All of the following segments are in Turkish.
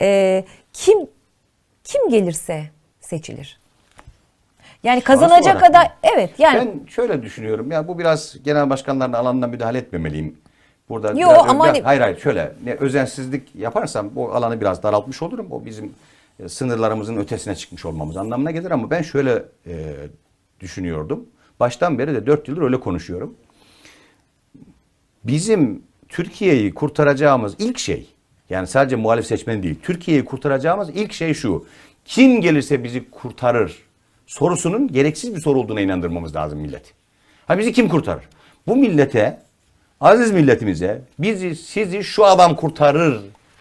e, kim kim gelirse seçilir. Yani kazanacak aday evet yani. Ben şöyle düşünüyorum ya bu biraz genel başkanların alanına müdahale etmemeliyim. Burada Yo, biraz, ama biraz, hani... hayır hayır şöyle ne özensizlik yaparsam bu alanı biraz daraltmış olurum. O bizim e, sınırlarımızın ötesine çıkmış olmamız anlamına gelir ama ben şöyle e, düşünüyordum. Baştan beri de 4 yıldır öyle konuşuyorum. Bizim Türkiye'yi kurtaracağımız ilk şey yani sadece muhalif seçmeni değil. Türkiye'yi kurtaracağımız ilk şey şu. Kim gelirse bizi kurtarır sorusunun gereksiz bir soru olduğuna inandırmamız lazım millet. Ha bizi kim kurtarır? Bu millete, aziz milletimize bizi sizi şu adam kurtarır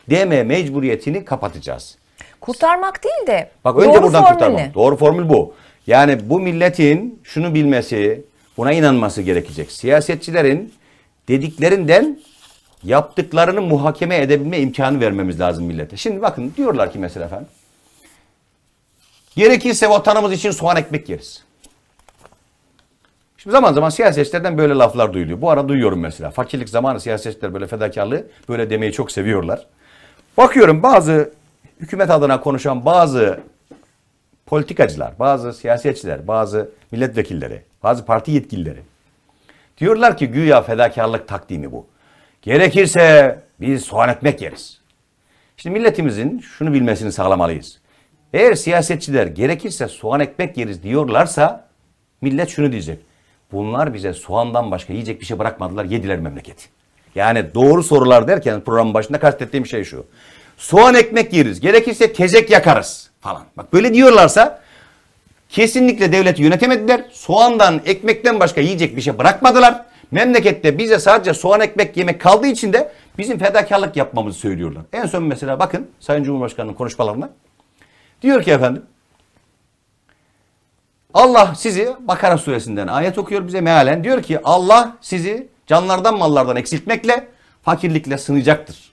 deme mecburiyetini kapatacağız. Kurtarmak değil de Bak önce buradan formülü. kurtarmak. Doğru formül bu. Yani bu milletin şunu bilmesi, buna inanması gerekecek. Siyasetçilerin dediklerinden yaptıklarını muhakeme edebilme imkanı vermemiz lazım millete. Şimdi bakın diyorlar ki mesela efendim. Gerekirse vatanımız için soğan ekmek yeriz. Şimdi zaman zaman siyasetçilerden böyle laflar duyuluyor. Bu ara duyuyorum mesela. Fakirlik zamanı siyasetçiler böyle fedakarlığı böyle demeyi çok seviyorlar. Bakıyorum bazı hükümet adına konuşan bazı politikacılar, bazı siyasetçiler, bazı milletvekilleri, bazı parti yetkilileri diyorlar ki güya fedakarlık takdimi bu. Gerekirse biz soğan ekmek yeriz. Şimdi milletimizin şunu bilmesini sağlamalıyız. Eğer siyasetçiler gerekirse soğan ekmek yeriz diyorlarsa millet şunu diyecek. Bunlar bize soğandan başka yiyecek bir şey bırakmadılar yediler memleketi. Yani doğru sorular derken programın başında kastettiğim şey şu. Soğan ekmek yeriz gerekirse tezek yakarız falan. Bak böyle diyorlarsa kesinlikle devleti yönetemediler. Soğandan ekmekten başka yiyecek bir şey bırakmadılar. Memlekette bize sadece soğan ekmek yemek kaldığı için de bizim fedakarlık yapmamızı söylüyorlar. En son mesela bakın Sayın Cumhurbaşkanı'nın konuşmalarına. Diyor ki efendim Allah sizi Bakara suresinden ayet okuyor bize mealen. Diyor ki Allah sizi canlardan mallardan eksiltmekle fakirlikle sınacaktır.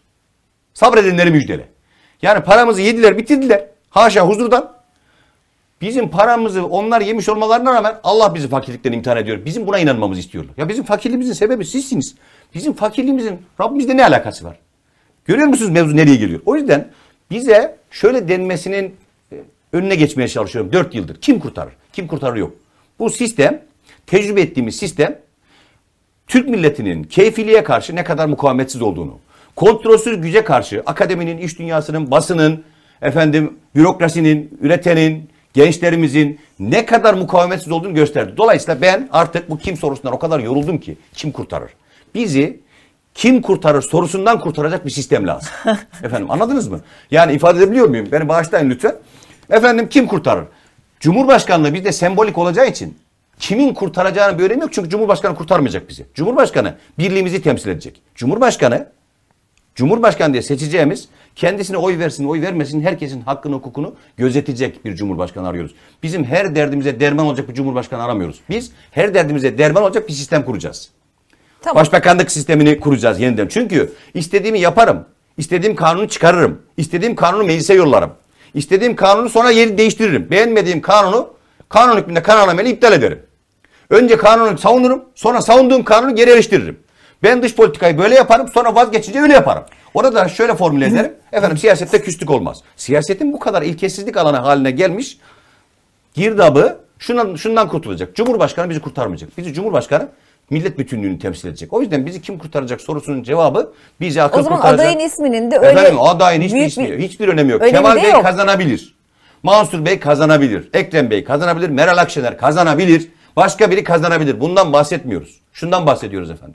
Sabredenleri müjdele. Yani paramızı yediler bitirdiler. Haşa huzurdan. Bizim paramızı onlar yemiş olmalarına rağmen Allah bizi fakirlikten imtihan ediyor. Bizim buna inanmamızı istiyorlar. Ya bizim fakirliğimizin sebebi sizsiniz. Bizim fakirliğimizin Rabbimizle ne alakası var? Görüyor musunuz mevzu nereye geliyor? O yüzden bize şöyle denmesinin e, önüne geçmeye çalışıyorum Dört yıldır. Kim kurtarır? Kim kurtarır yok. Bu sistem, tecrübe ettiğimiz sistem Türk milletinin keyfiliğe karşı ne kadar mukavemetsiz olduğunu, kontrolsüz güce karşı akademinin, iş dünyasının, basının, efendim bürokrasinin, üretenin, gençlerimizin ne kadar mukavemetsiz olduğunu gösterdi. Dolayısıyla ben artık bu kim sorusundan o kadar yoruldum ki kim kurtarır? Bizi kim kurtarır sorusundan kurtaracak bir sistem lazım. Efendim anladınız mı? Yani ifade edebiliyor muyum? Beni bağışlayın lütfen. Efendim kim kurtarır? Cumhurbaşkanlığı bizde sembolik olacağı için kimin kurtaracağını bir önemi yok. Çünkü Cumhurbaşkanı kurtarmayacak bizi. Cumhurbaşkanı birliğimizi temsil edecek. Cumhurbaşkanı Cumhurbaşkanı diye seçeceğimiz kendisine oy versin, oy vermesin herkesin hakkını, hukukunu gözetecek bir cumhurbaşkanı arıyoruz. Bizim her derdimize derman olacak bir cumhurbaşkanı aramıyoruz. Biz her derdimize derman olacak bir sistem kuracağız. Tamam. Başbakanlık sistemini kuracağız yeniden. Çünkü istediğimi yaparım. istediğim kanunu çıkarırım. istediğim kanunu meclise yollarım. istediğim kanunu sonra yeri değiştiririm. Beğenmediğim kanunu kanun hükmünde kararnameyle iptal ederim. Önce kanunu savunurum, sonra savunduğum kanunu geri eleştiririm. Ben dış politikayı böyle yaparım sonra vazgeçince öyle yaparım. Orada şöyle formüle ederim. Efendim siyasette küslük olmaz. Siyasetin bu kadar ilkesizlik alanı haline gelmiş girdabı şundan, şundan kurtulacak. Cumhurbaşkanı bizi kurtarmayacak. Bizi Cumhurbaşkanı millet bütünlüğünü temsil edecek. O yüzden bizi kim kurtaracak sorusunun cevabı bizi akıl kurtaracak. O zaman kurtaracak. adayın isminin de öyle Efendim, adayın hiçbir, büyük ismi, bir, hiçbir önemi yok. Önemi Kemal Bey yok. kazanabilir. Mansur Bey kazanabilir. Ekrem Bey kazanabilir. Meral Akşener kazanabilir. Başka biri kazanabilir. Bundan bahsetmiyoruz. Şundan bahsediyoruz efendim.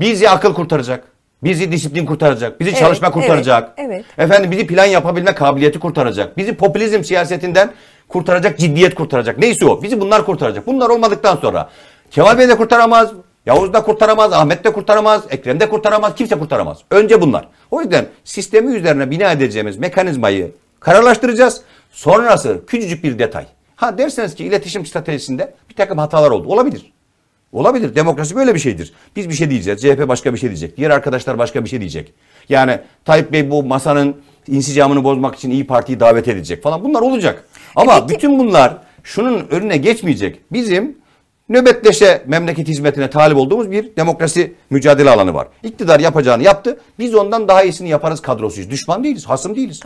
Bizi akıl kurtaracak. Bizi disiplin kurtaracak. Bizi evet, çalışma kurtaracak. Evet, evet. Efendim bizi plan yapabilme kabiliyeti kurtaracak. Bizi popülizm siyasetinden kurtaracak, ciddiyet kurtaracak. Neyse o. Bizi bunlar kurtaracak. Bunlar olmadıktan sonra Kemal Bey de kurtaramaz, Yavuz da kurtaramaz, Ahmet de kurtaramaz, Ekrem de kurtaramaz, kimse kurtaramaz. Önce bunlar. O yüzden sistemi üzerine bina edeceğimiz mekanizmayı kararlaştıracağız. Sonrası küçücük bir detay. Ha derseniz ki iletişim stratejisinde bir takım hatalar oldu. Olabilir. Olabilir. Demokrasi böyle bir şeydir. Biz bir şey diyeceğiz. CHP başka bir şey diyecek. Diğer arkadaşlar başka bir şey diyecek. Yani Tayyip Bey bu masanın insicamını bozmak için iyi Parti'yi davet edecek falan. Bunlar olacak. Ama Peki. bütün bunlar şunun önüne geçmeyecek. Bizim nöbetleşe memleket hizmetine talip olduğumuz bir demokrasi mücadele alanı var. İktidar yapacağını yaptı. Biz ondan daha iyisini yaparız kadrosuyuz. Düşman değiliz, hasım değiliz.